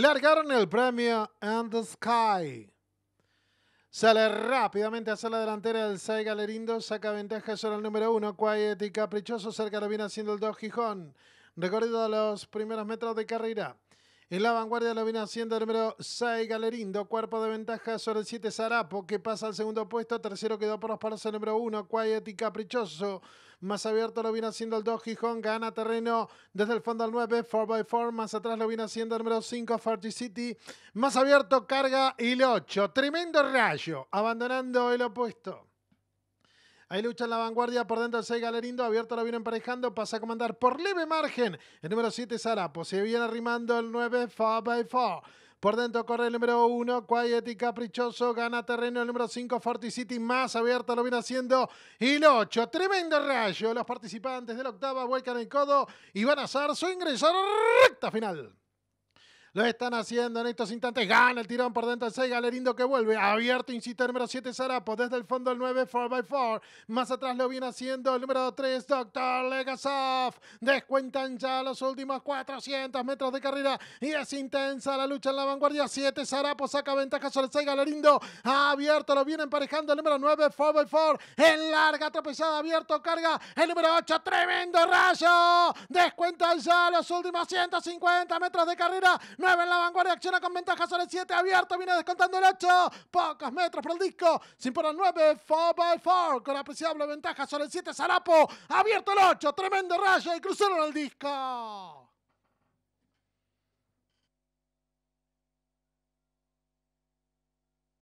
largaron el premio And the Sky. Sale rápidamente hacia la delantera del Sai Galerindo, saca ventaja sobre el número uno. Quiet y Caprichoso, cerca lo viene haciendo el 2 Gijón. Recorrido de los primeros metros de carrera. En la vanguardia lo viene haciendo el número 6, Galerindo. Cuerpo de ventaja sobre el 7, Zarapo, que pasa al segundo puesto. Tercero quedó por los palos el número 1, Quiet y Caprichoso. Más abierto lo viene haciendo el 2, Gijón. Gana terreno desde el fondo al 9, 4x4. Más atrás lo viene haciendo el número 5, Farty City. Más abierto, carga y el 8. Tremendo rayo, abandonando el opuesto. Ahí lucha en la vanguardia por dentro el 6 Galerindo. Abierto lo viene emparejando. Pasa a comandar por leve margen. El número 7 Sarapo. Pues se viene arrimando el 9 fa by Por dentro corre el número 1, Quiet y Caprichoso, gana terreno el número 5, City. más abierto lo viene haciendo. Y el 8, tremendo rayo. Los participantes de la octava vuelcan el codo y van a hacer su ingreso recta final. Lo están haciendo en estos instantes. Gana el tirón por dentro del 6. Galerindo que vuelve. Abierto, incita el número 7, Zarapo. Desde el fondo el 9, 4x4. Más atrás lo viene haciendo el número 3, Doctor Legasov. Descuentan ya los últimos 400 metros de carrera. Y es intensa la lucha en la vanguardia. 7, Zarapo saca ventaja sobre el 6. Galerindo abierto. Lo viene emparejando el número 9, 4x4. En larga, tropezada, abierto. Carga el número 8. Tremendo rayo. Descuentan ya los últimos 150 metros de carrera. 9 en la vanguardia, acciona con ventaja sobre el 7, abierto, viene descontando el 8, pocos metros por el disco, sin por el 9, 4x4, con apreciable ventaja sobre el 7, Zarapo, abierto el 8, tremendo rayo y cruzaron el disco.